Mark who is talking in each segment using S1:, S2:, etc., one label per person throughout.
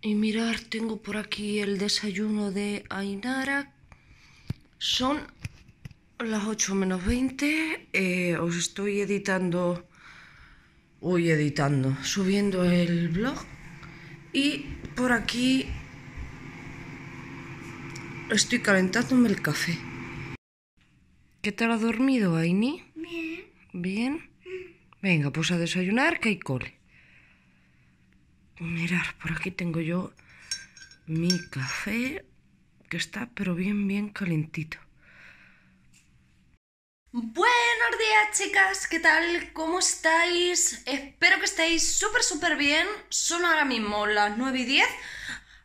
S1: Y mirar, tengo por aquí el desayuno de Ainara. Son las 8 menos 20. Eh, os estoy editando, uy, editando, subiendo el blog. Y por aquí estoy calentándome el café. ¿Qué tal ha dormido, Aini? Bien. ¿Bien? Mm. Venga, pues a desayunar que hay cole. Pues mirar, por aquí tengo yo mi café, que está pero bien, bien calentito. Buenos días chicas, ¿qué tal? ¿Cómo estáis? Espero que estéis súper, súper bien. Son ahora mismo las 9 y 10.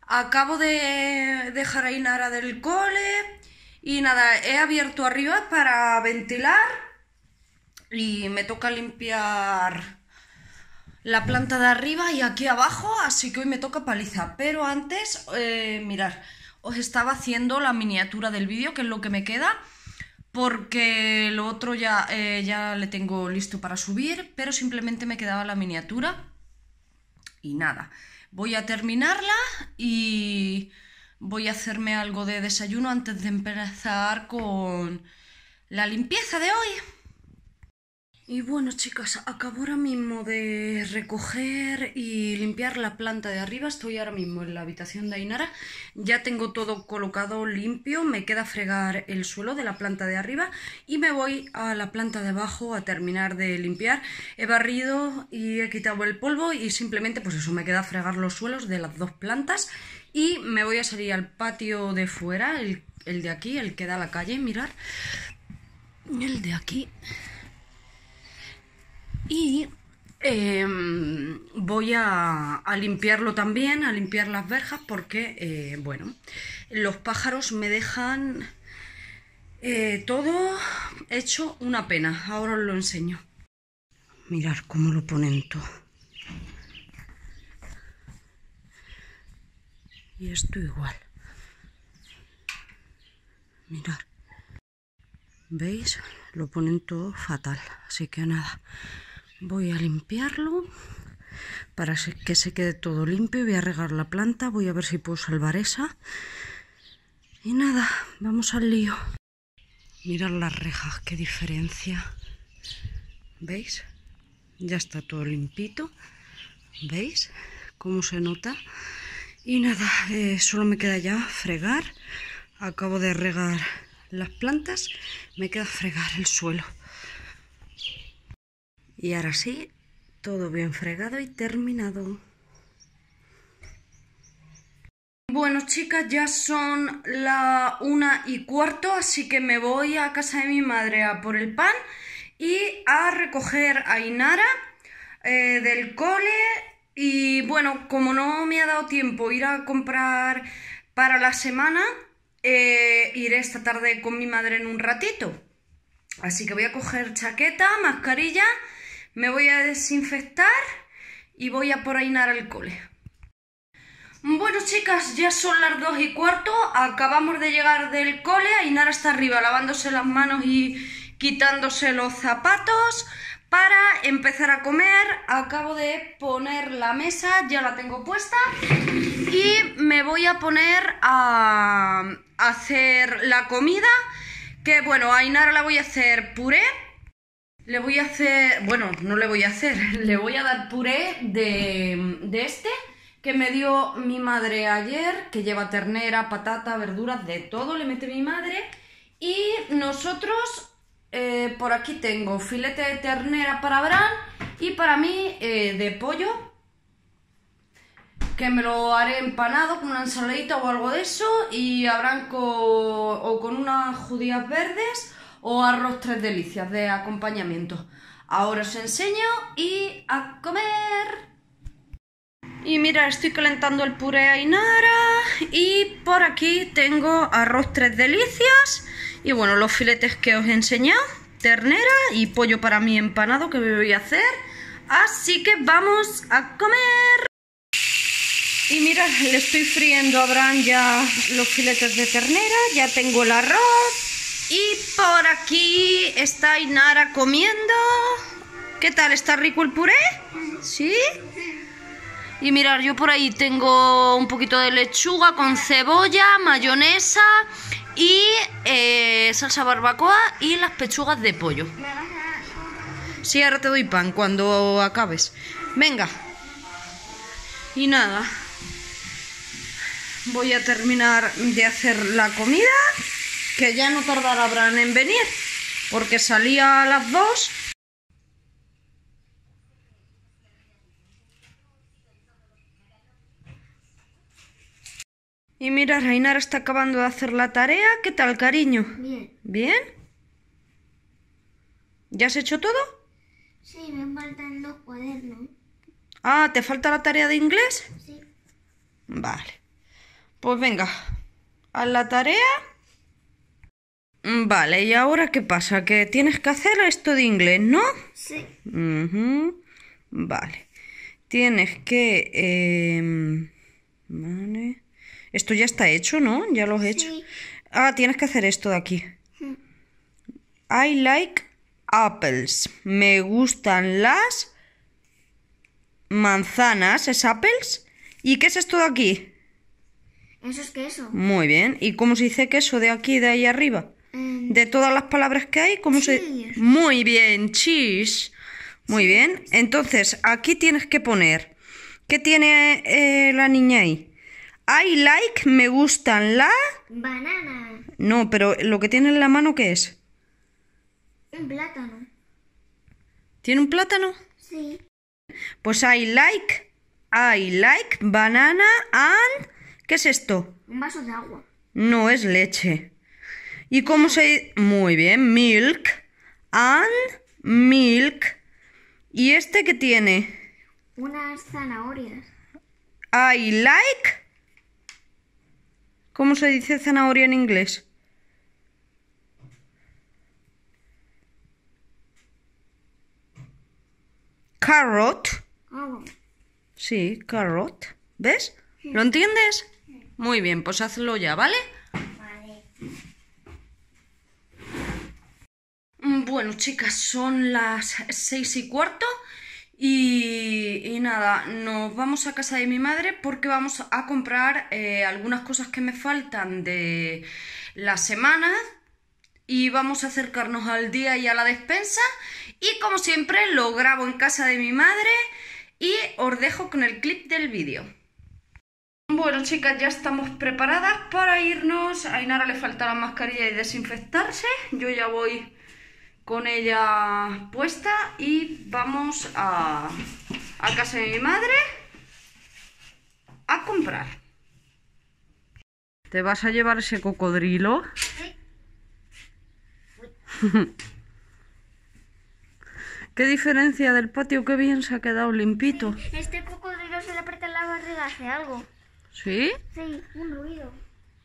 S1: Acabo de dejar ahí Inara del cole y nada, he abierto arriba para ventilar y me toca limpiar la planta de arriba y aquí abajo, así que hoy me toca paliza. Pero antes, eh, mirar, os estaba haciendo la miniatura del vídeo, que es lo que me queda, porque lo otro ya, eh, ya le tengo listo para subir, pero simplemente me quedaba la miniatura y nada. Voy a terminarla y voy a hacerme algo de desayuno antes de empezar con la limpieza de hoy. Y bueno, chicas, acabo ahora mismo de recoger y limpiar la planta de arriba. Estoy ahora mismo en la habitación de Ainara. Ya tengo todo colocado limpio. Me queda fregar el suelo de la planta de arriba. Y me voy a la planta de abajo a terminar de limpiar. He barrido y he quitado el polvo. Y simplemente, pues eso, me queda fregar los suelos de las dos plantas. Y me voy a salir al patio de fuera, el, de aquí, el que da a la calle, mirar. El de aquí y em, voy a, limpiarlo también, a limpiar las verjas porque, eh, bueno, los pájaros me dejan eh, todo hecho una pena. Ahora os lo enseño. Mirad cómo lo ponen todo. Y esto igual. Mirad. ¿Veis? Lo ponen todo fatal. Así que nada. Voy a limpiarlo para que se quede todo limpio. Voy a regar la planta, voy a ver si puedo salvar esa. Y nada, vamos al lío. Mirad las rejas, qué diferencia. ¿Veis? Ya está todo limpito. ¿Veis? Cómo se nota. Y nada, eh, solo me queda ya fregar. Acabo de regar las plantas. Me queda fregar el suelo. Y ahora sí, todo bien fregado y terminado. Bueno, chicas, ya son la una y cuarto, así que me voy a casa de mi madre a por el pan y a recoger a Inara eh, del cole. Y bueno, como no me ha dado tiempo ir a comprar para la semana, eh, iré esta tarde con mi madre en un ratito. Así que voy a coger chaqueta, mascarilla me voy a desinfectar y voy a por porainar al cole. Bueno, chicas, ya son las dos y cuarto. Acabamos de llegar del cole. Ainara está arriba lavándose las manos y quitándose los zapatos para empezar a comer. Acabo de poner la mesa, ya la tengo puesta. Y me voy a poner a hacer la comida. Que bueno, a la voy a hacer puré le voy a hacer, bueno, no le voy a hacer, le voy a dar puré de, de este que me dio mi madre ayer, que lleva ternera, patata, verduras, de todo le mete mi madre. Y nosotros, eh, por aquí tengo filete de ternera para Bran y para mí eh, de pollo, que me lo haré empanado con una ensaladita o algo de eso, y a o con unas judías verdes o arroz tres delicias de acompañamiento. Ahora os enseño y a comer. Y mira, estoy calentando el puré Inara y por aquí tengo arroz tres delicias y bueno, los filetes que os he enseñado, ternera y pollo para mi empanado que me voy a hacer. Así que vamos a comer. Y mira, le estoy friendo a ya los filetes de ternera, ya tengo el arroz, y por aquí está Inara comiendo. ¿Qué tal? ¿Está rico el puré? ¿Sí? Y mirar, yo por ahí tengo un poquito de lechuga con cebolla, mayonesa y eh, salsa barbacoa y las pechugas de pollo. Sí, ahora te doy pan cuando acabes. Venga. Y nada. Voy a terminar de hacer la comida que ya no tardará en venir, porque salía a las dos. Y mira, Reinar está acabando de hacer la tarea. ¿Qué tal, cariño? Bien. ¿Bien? ¿Ya has hecho todo? Sí, me faltan dos cuadernos. Ah, ¿te falta la tarea de inglés? Sí. Vale. Pues venga, a la tarea. Mm, vale, ¿y ahora qué pasa? ¿Que tienes que hacer esto de inglés, no? Sí. Vale. Tienes que... Em, vale. Esto ya está hecho, ¿no? Ya lo he hecho. Ah, tienes que hacer esto de aquí. Mm. I like apples. Me gustan las manzanas. ¿Es apples? ¿Y qué es esto de aquí? Eso es queso. Muy bien. ¿Y cómo se dice queso de aquí, de ahí arriba? de todas las palabras que hay, ¿cómo cheese. se...? Muy bien, cheese. Muy bien. Entonces, aquí tienes que poner... ¿Qué tiene eh, la niña ahí? I like, me gustan la... Banana. No, pero lo que tiene en la mano, ¿qué es? Un plátano. ¿Tiene un plátano? Sí. Pues I like, I like, banana and... ¿Qué es esto? Un vaso de agua. No, es leche. ¿Y cómo se dice? Muy bien, milk and milk. ¿Y este qué tiene? Unas zanahorias. I like. ¿Cómo se dice zanahoria en inglés? Carrot. Ah, sí, carrot. ¿Ves? ¿Lo entiendes? Muy bien, pues hazlo ya, ¿vale? Mm, bueno, chicas, son las seis y cuarto. Y, nada, nos vamos a casa de mi madre porque vamos a comprar eh, algunas cosas que me faltan de la semana. Y vamos a acercarnos al día y a la despensa. Y como siempre, lo grabo en casa de mi madre. Y os dejo con el clip del vídeo. Bueno, chicas, ya estamos preparadas para irnos. A Inara le falta la mascarilla y desinfectarse. Yo ya voy con ella puesta y vamos a, casa de mi madre a comprar. ¿Te vas a llevar ese cocodrilo? ¿Qué diferencia del patio? Qué bien se ha quedado limpito. este cocodrilo se le aprieta la barriga, hace algo. ¿Sí? Sí, un ruido.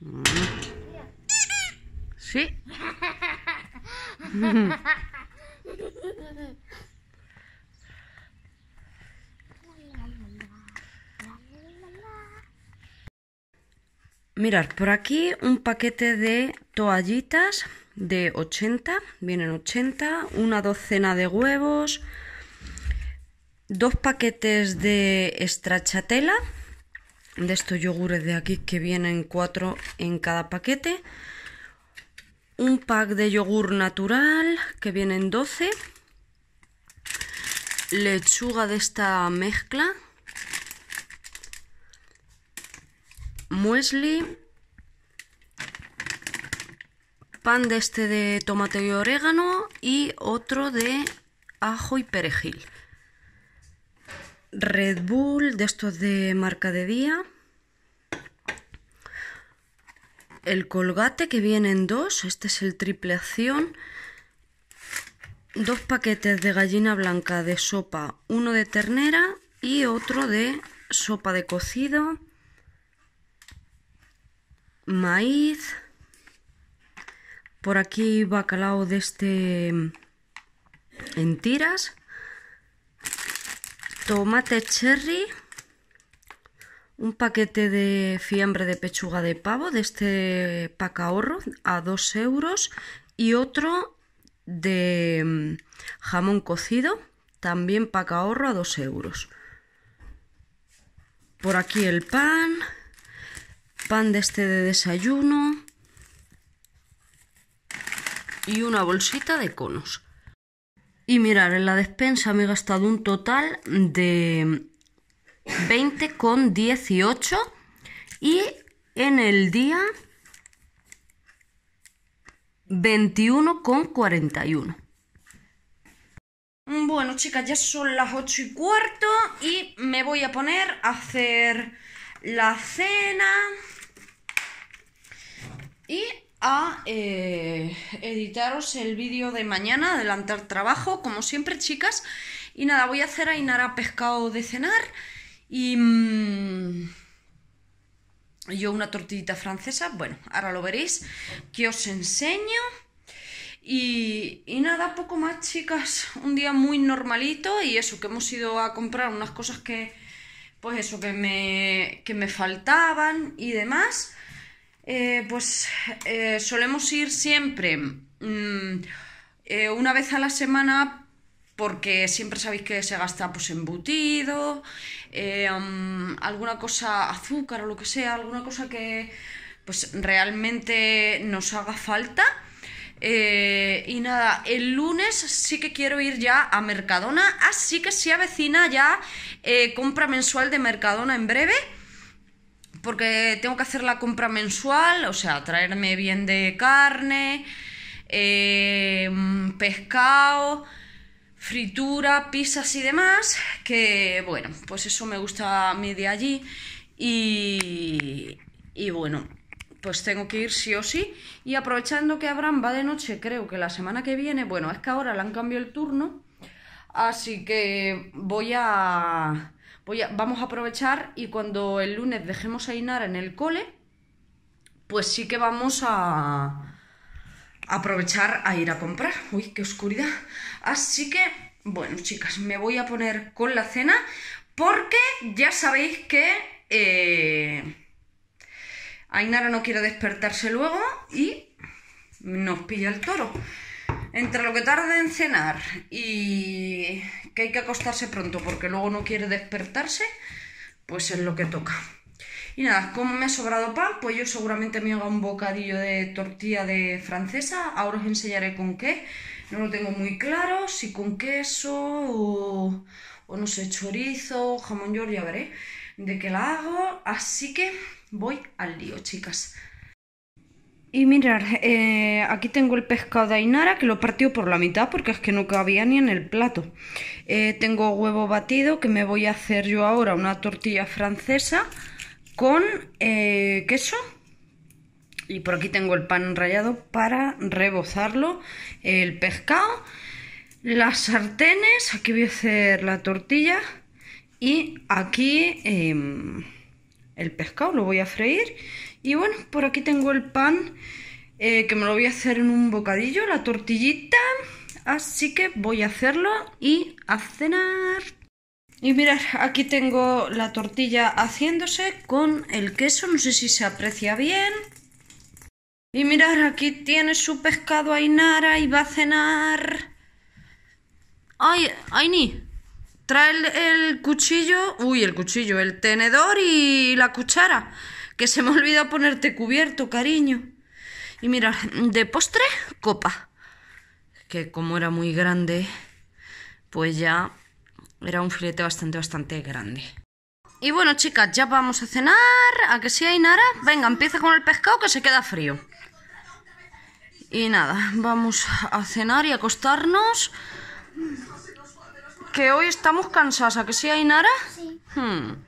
S1: Mm. Sí. Mirad, por aquí un paquete de toallitas de 80, vienen 80, una docena de huevos, dos paquetes de estrachatela, de estos yogures de aquí que vienen cuatro en cada paquete, un pack de yogur natural, que vienen 12, lechuga de esta mezcla, muesli, pan de este de tomate y orégano y otro de ajo y perejil. Red Bull, de estos de marca de día. el colgate que viene en dos, este es el triple acción, dos paquetes de gallina blanca de sopa, uno de ternera y otro de sopa de cocido, maíz, por aquí bacalao de este en tiras, tomate cherry un paquete de fiambre de pechuga de pavo de este ahorro a 2 euros y otro de mm, jamón cocido también ahorro a 2 euros por aquí el pan pan de este de desayuno y una bolsita de conos y mirar en la despensa me he gastado un total de 20 con 18 y en el día 21 con 41. Bueno, chicas, ya son las 8 y cuarto y me voy a poner a hacer la cena y a eh, editaros el vídeo de mañana, adelantar trabajo, como siempre, chicas. Y nada, voy a hacer a Inara pescado de cenar. Y mm, yo una tortillita francesa, bueno, ahora lo veréis, que os enseño. Y, nada, poco más, chicas. Un día muy normalito y eso, que hemos ido a comprar unas cosas que, pues eso, que me, que me faltaban y demás. Eh, pues eh, solemos ir siempre mm, eh, una vez a la semana porque siempre sabéis que se gasta pues embutido, eh, mm, alguna cosa, azúcar o lo que sea, alguna cosa que pues realmente nos haga falta. Eh, y nada, el lunes sí que quiero ir ya a Mercadona, así ah, que se avecina ya eh, compra mensual de Mercadona en breve porque tengo que hacer la compra mensual, o sea, traerme bien de carne, mm, pescado, fritura, pizzas y demás, que bueno, pues eso me gusta a mí de allí y, bueno, pues tengo que ir sí o sí y aprovechando que Abraham va de noche, creo que la semana que viene, bueno, es que ahora le han cambiado el turno, así que voy a, voy a vamos a aprovechar y cuando el lunes dejemos a Inara en el cole, pues sí que vamos a aprovechar a ir a comprar. Uy, qué oscuridad. Así que, bueno, chicas, me voy a poner con la cena porque ya sabéis que eh, Ainara no quiere despertarse luego y nos pilla el toro. Entre lo que tarda en cenar y que hay que acostarse pronto porque luego no quiere despertarse, pues es lo que toca. Y nada, como me ha sobrado pan, pues yo seguramente me haga un bocadillo de tortilla de francesa. Ahora os enseñaré con qué. No lo tengo muy claro, si con queso o, no sé, chorizo, jamón york, ya veré de qué la hago. Así que voy al lío, chicas. Y mirar, eh, aquí tengo el pescado de Ainara que lo partido por la mitad porque es que no cabía ni en el plato. Eh, tengo huevo batido que me voy a hacer yo ahora una tortilla francesa con eh, queso. Y por aquí tengo el pan rallado para rebozarlo. El pescado, las sartenes. Aquí voy a hacer la tortilla. Y aquí em, el pescado lo voy a freír. Y bueno, por aquí tengo el pan eh, que me lo voy a hacer en un bocadillo, la tortillita. Así que voy a hacerlo y a cenar. Y mirad, aquí tengo la tortilla haciéndose con el queso, no sé si se aprecia bien. Y mirad, aquí tiene su pescado Ainara y va a cenar. Ay, Aini, trae el, cuchillo, uy, el cuchillo, el tenedor y la cuchara, que se me olvidado ponerte cubierto, cariño. Y mirad, de postre, copa, que como era muy grande, pues ya era un filete bastante, bastante grande. Y bueno, chicas, ya vamos a cenar. ¿A que sí hay nara? Venga, empieza con el pescado que se queda frío. Y nada, vamos a cenar y acostarnos. Que hoy estamos cansadas, ¿a que sí hay nara? Sí. Hmm.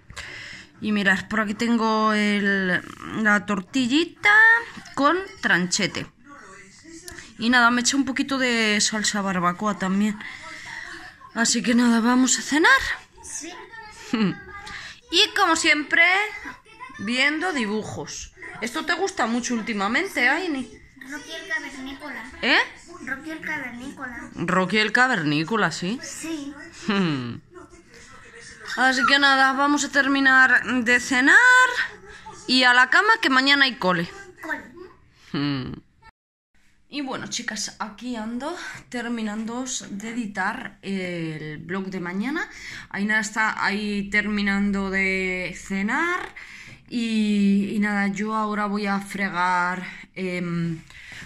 S1: Y mirad, por aquí tengo la tortillita con tranchete. Y nada, me eché un poquito de salsa barbacoa también. Así que nada, vamos a cenar. Sí. Hmm. y como siempre, viendo dibujos. Esto te gusta mucho últimamente, Aini. Rocky el cavernícola. ¿Eh? Rocky el cavernícola. Rocky cavernícola, sí. Sí. Hmm. Así que nada, vamos a terminar de cenar y a la cama que mañana hay cole. Cole. Hmm. Y bueno, chicas, aquí ando terminando de editar el blog de mañana. Ainara está ahí terminando de cenar. Y, nada, yo ahora voy a fregar, em,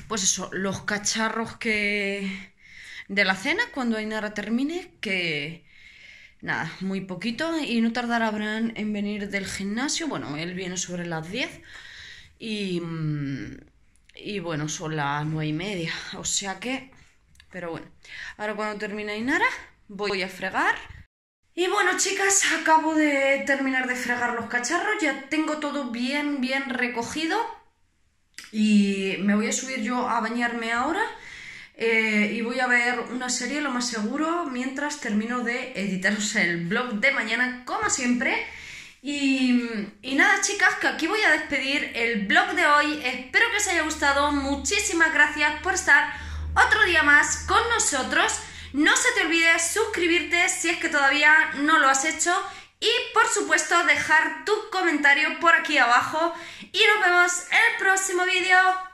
S1: pues eso, los cacharros que de la cena cuando Ainara termine, que nada, muy poquito. Y no tardará Bran en venir del gimnasio. Bueno, él viene sobre las 10. Y. Mm, y bueno, son las nueve y media. O sea que. Pero bueno. Ahora cuando termine Inara, voy a fregar. Y bueno, chicas, acabo de terminar de fregar los cacharros. Ya tengo todo bien, bien recogido. Y me voy a subir yo a bañarme ahora. Eh, y voy a ver una serie, lo más seguro, mientras termino de editaros el blog de mañana, como siempre. Y, nada, chicas, que aquí voy a despedir el blog de hoy. Espero que os haya gustado. Muchísimas gracias por estar otro día más con nosotros. No se te olvide suscribirte si es que todavía no lo has hecho. Y por supuesto, dejar tu comentario por aquí abajo. Y nos vemos en el próximo vídeo.